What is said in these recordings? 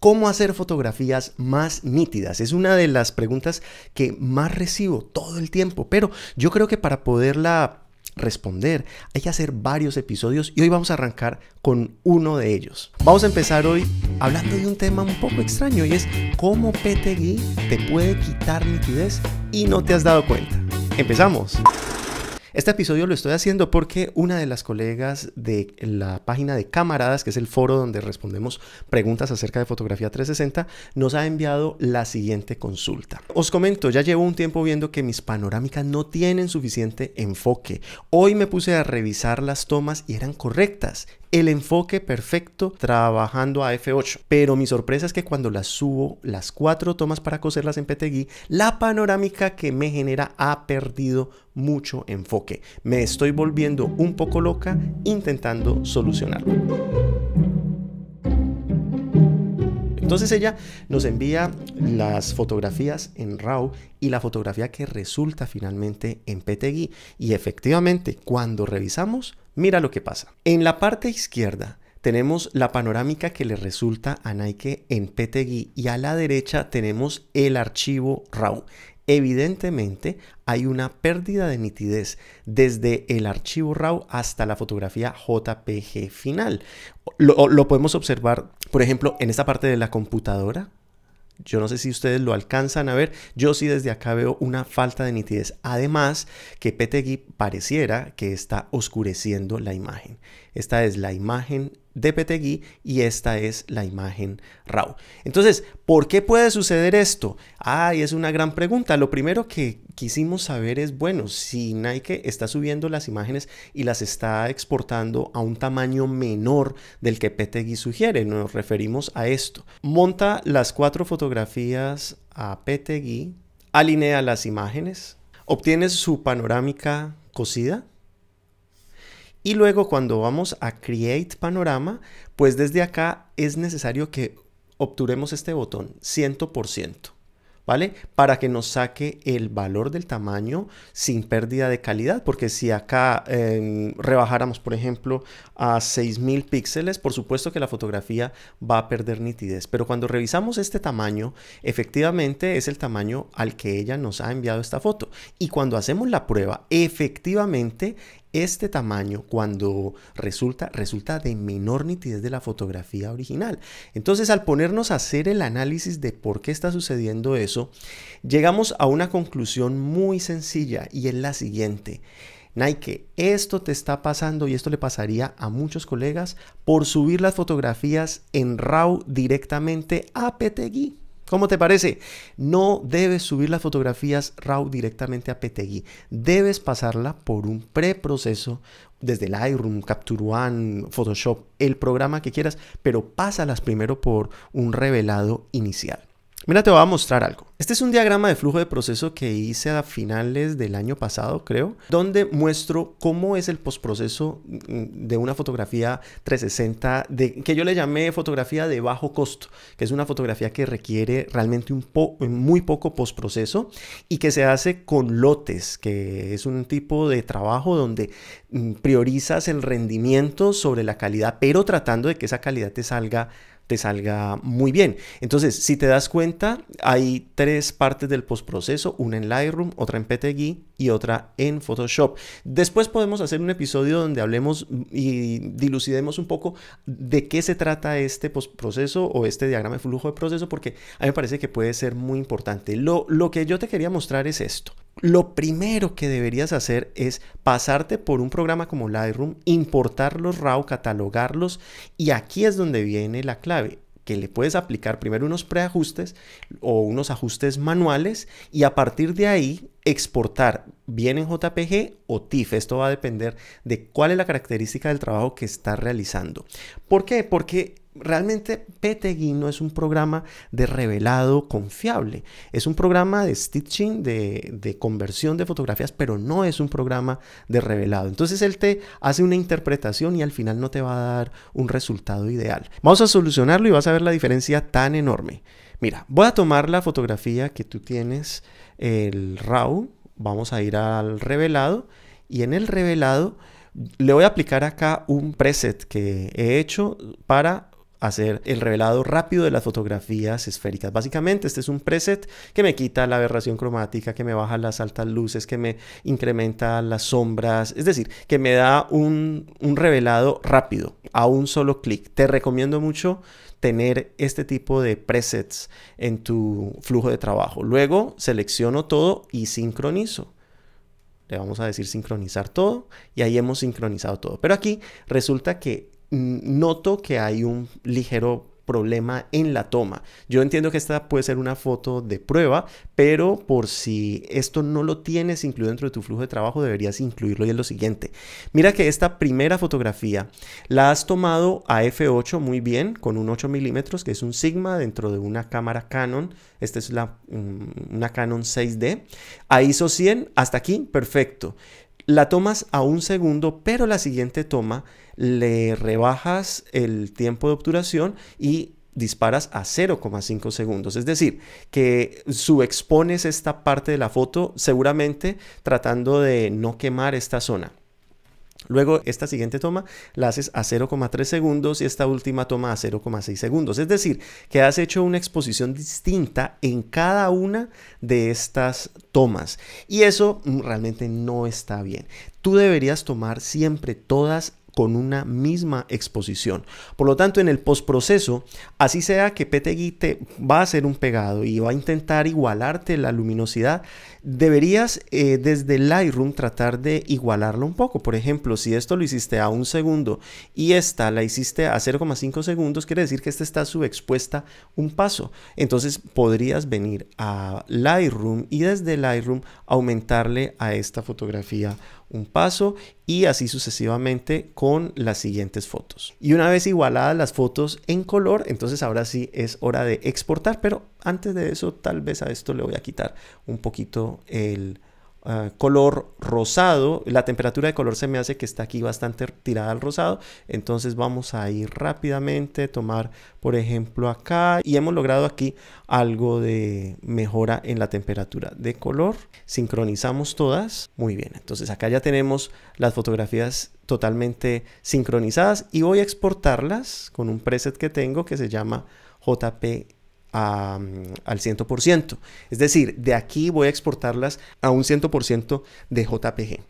¿Cómo hacer fotografías más nítidas? Es una de las preguntas que más recibo todo el tiempo, pero yo creo que para poderla responder hay que hacer varios episodios y hoy vamos a arrancar con uno de ellos. Vamos a empezar hoy hablando de un tema un poco extraño y es cómo PTG te puede quitar nitidez y no te has dado cuenta. ¡Empezamos! Este episodio lo estoy haciendo porque una de las colegas de la página de Camaradas, que es el foro donde respondemos preguntas acerca de fotografía 360, nos ha enviado la siguiente consulta. Os comento, ya llevo un tiempo viendo que mis panorámicas no tienen suficiente enfoque. Hoy me puse a revisar las tomas y eran correctas el enfoque perfecto trabajando a F8. Pero mi sorpresa es que cuando las subo, las cuatro tomas para coserlas en Petegui, la panorámica que me genera ha perdido mucho enfoque. Me estoy volviendo un poco loca intentando solucionarlo. Entonces ella nos envía las fotografías en RAW y la fotografía que resulta finalmente en Petegui, Y efectivamente, cuando revisamos, Mira lo que pasa. En la parte izquierda tenemos la panorámica que le resulta a Nike en PTGI y a la derecha tenemos el archivo RAW. Evidentemente hay una pérdida de nitidez desde el archivo RAW hasta la fotografía JPG final. Lo, lo podemos observar, por ejemplo, en esta parte de la computadora, yo no sé si ustedes lo alcanzan a ver, yo sí desde acá veo una falta de nitidez. Además, que Petegui pareciera que está oscureciendo la imagen. Esta es la imagen de DPTGui y esta es la imagen RAW. Entonces, ¿por qué puede suceder esto? Ay, es una gran pregunta. Lo primero que quisimos saber es, bueno, si Nike está subiendo las imágenes y las está exportando a un tamaño menor del que PTGui sugiere, nos referimos a esto. Monta las cuatro fotografías a PTGui, alinea las imágenes, obtienes su panorámica cosida y luego cuando vamos a Create Panorama, pues desde acá es necesario que obturemos este botón 100%, ¿vale? Para que nos saque el valor del tamaño sin pérdida de calidad, porque si acá em, rebajáramos, por ejemplo, a 6000 píxeles, por supuesto que la fotografía va a perder nitidez, pero cuando revisamos este tamaño, efectivamente es el tamaño al que ella nos ha enviado esta foto. Y cuando hacemos la prueba, efectivamente este tamaño, cuando resulta, resulta de menor nitidez de la fotografía original. Entonces, al ponernos a hacer el análisis de por qué está sucediendo eso, llegamos a una conclusión muy sencilla y es la siguiente. Nike, esto te está pasando y esto le pasaría a muchos colegas por subir las fotografías en RAW directamente a PTGui, ¿Cómo te parece? No debes subir las fotografías RAW directamente a PTGI. Debes pasarla por un preproceso desde Lightroom, Capture One, Photoshop, el programa que quieras, pero pásalas primero por un revelado inicial. Mira, te voy a mostrar algo. Este es un diagrama de flujo de proceso que hice a finales del año pasado, creo, donde muestro cómo es el postproceso mm, de una fotografía 360, de, que yo le llamé fotografía de bajo costo, que es una fotografía que requiere realmente un muy poco postproceso y que se hace con lotes, que es un tipo de trabajo donde mm, priorizas el rendimiento sobre la calidad, pero tratando de que esa calidad te salga te salga muy bien. Entonces, si te das cuenta, hay tres partes del postproceso, una en Lightroom, otra en PTG y otra en Photoshop. Después podemos hacer un episodio donde hablemos y dilucidemos un poco de qué se trata este postproceso o este diagrama de flujo de proceso, porque a mí me parece que puede ser muy importante. Lo, lo que yo te quería mostrar es esto lo primero que deberías hacer es pasarte por un programa como Lightroom, los RAW, catalogarlos y aquí es donde viene la clave que le puedes aplicar primero unos preajustes o unos ajustes manuales y a partir de ahí exportar bien en JPG o TIFF. Esto va a depender de cuál es la característica del trabajo que estás realizando. ¿Por qué? Porque realmente PTGui no es un programa de revelado confiable. Es un programa de stitching, de, de, conversión de fotografías, pero no es un programa de revelado. Entonces él te hace una interpretación y al final no te va a dar un resultado ideal. Vamos a solucionarlo y vas a ver la diferencia tan enorme. Mira, voy a tomar la fotografía que tú tienes, el RAW, vamos a ir al revelado y en el revelado le voy a aplicar acá un preset que he hecho para hacer el revelado rápido de las fotografías esféricas. Básicamente, este es un preset que me quita la aberración cromática, que me baja las altas luces, que me incrementa las sombras, es decir, que me da un, revelado rápido a un solo clic. Te recomiendo mucho tener este tipo de presets en tu flujo de trabajo. Luego selecciono todo y sincronizo le vamos a decir sincronizar todo y ahí hemos sincronizado todo. Pero aquí resulta que Mm, noto que hay un ligero problema en la toma. Yo entiendo que esta puede ser una foto de prueba, pero por si esto no lo tienes incluido dentro de tu flujo de trabajo, deberías incluirlo y es lo siguiente. Mira que esta primera fotografía la has tomado a f8 muy bien, con un 8 milímetros, que es un Sigma dentro de una cámara Canon. Esta es la, mm, una Canon 6D. A ISO 100, hasta aquí, perfecto. La tomas a un segundo, pero la siguiente toma le rebajas el tiempo de obturación y disparas a 0,5 segundos. Es decir, que subexpones esta parte de la foto seguramente tratando de no quemar esta zona. Luego esta siguiente toma la haces a 0,3 segundos y esta última toma a 0,6 segundos. Es decir, que has hecho una exposición distinta en cada una de estas tomas. Y eso realmente no está bien. Tú deberías tomar siempre todas con una misma exposición. Por lo tanto, en el postproceso, así sea que PTG te va a hacer un pegado y va a intentar igualarte la luminosidad, deberías eh, desde Lightroom tratar de igualarlo un poco. Por ejemplo, si esto lo hiciste a un segundo y esta la hiciste a 0,5 segundos, quiere decir que esta está subexpuesta un paso. Entonces podrías venir a Lightroom y desde Lightroom aumentarle a esta fotografía un paso y así sucesivamente con las siguientes fotos. Y una vez igualadas las fotos en color, entonces ahora sí es hora de exportar, pero antes de eso tal vez a esto le voy a quitar un poquito el Ah, color rosado. La temperatura de color se me hace que está aquí bastante tirada al rosado. Entonces vamos a ir rápidamente, tomar por ejemplo acá y hemos logrado aquí algo de mejora en la temperatura de color. Sincronizamos todas. Muy bien, entonces acá ya tenemos las fotografías totalmente sincronizadas y voy a exportarlas con un preset que tengo que se llama JP al 100%. Es decir, de aquí voy a exportarlas a un 100% de JPG.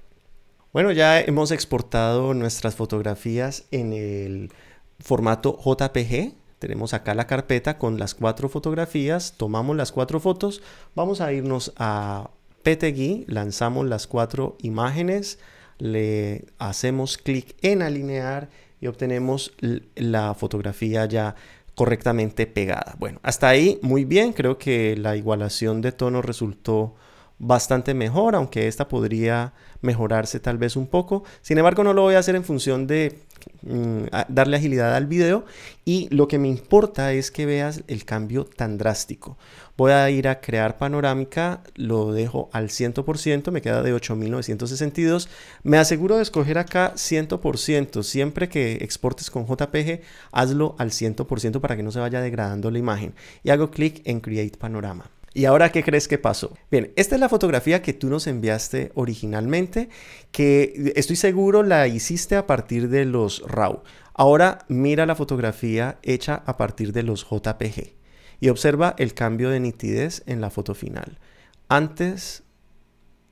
Bueno, ya hemos exportado nuestras fotografías en el formato JPG. Tenemos acá la carpeta con las cuatro fotografías, tomamos las cuatro fotos, vamos a irnos a PTGui, lanzamos las cuatro imágenes, le hacemos clic en alinear y obtenemos la fotografía ya correctamente pegada. Bueno, hasta ahí muy bien, creo que la igualación de tono resultó bastante mejor, aunque esta podría mejorarse tal vez un poco. Sin embargo, no lo voy a hacer en función de mm, darle agilidad al video y lo que me importa es que veas el cambio tan drástico. Voy a ir a crear panorámica, lo dejo al 100%, me queda de 8962. Me aseguro de escoger acá 100%, siempre que exportes con JPG, hazlo al 100% para que no se vaya degradando la imagen. Y hago clic en Create Panorama. ¿Y ahora qué crees que pasó? Bien, esta es la fotografía que tú nos enviaste originalmente, que estoy seguro la hiciste a partir de los RAW. Ahora mira la fotografía hecha a partir de los JPG y observa el cambio de nitidez en la foto final. Antes,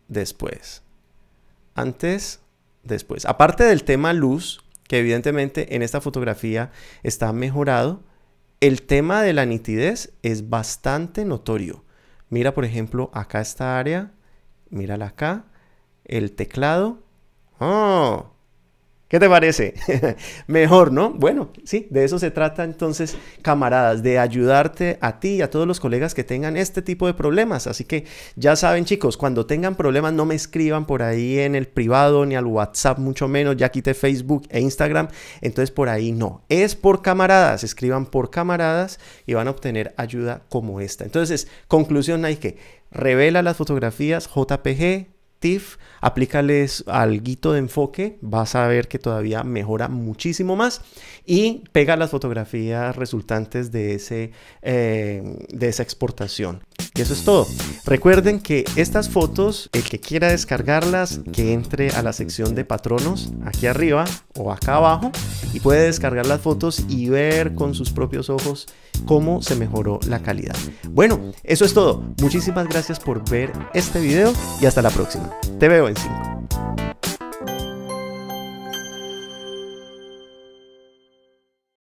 después. Antes, después. Aparte del tema luz, que evidentemente en esta fotografía está mejorado, el tema de la nitidez es bastante notorio. Mira, por ejemplo, acá esta área. Mírala acá. El teclado. ¡Oh! ¿Qué te parece? Mejor, ¿no? Bueno, sí, de eso se trata entonces, camaradas, de ayudarte a ti y a todos los colegas que tengan este tipo de problemas. Así que ya saben, chicos, cuando tengan problemas no me escriban por ahí en el privado ni al WhatsApp, mucho menos, ya quité Facebook e Instagram, entonces por ahí no. Es por camaradas, escriban por camaradas y van a obtener ayuda como esta. Entonces, conclusión hay que revela las fotografías JPG Aplicales aplícales algo de enfoque, vas a ver que todavía mejora muchísimo más y pega las fotografías resultantes de, ese, eh, de esa exportación. Y eso es todo. Recuerden que estas fotos, el que quiera descargarlas, que entre a la sección de patronos aquí arriba o acá abajo y puede descargar las fotos y ver con sus propios ojos cómo se mejoró la calidad. Bueno, eso es todo. Muchísimas gracias por ver este video y hasta la próxima. Te veo en 5.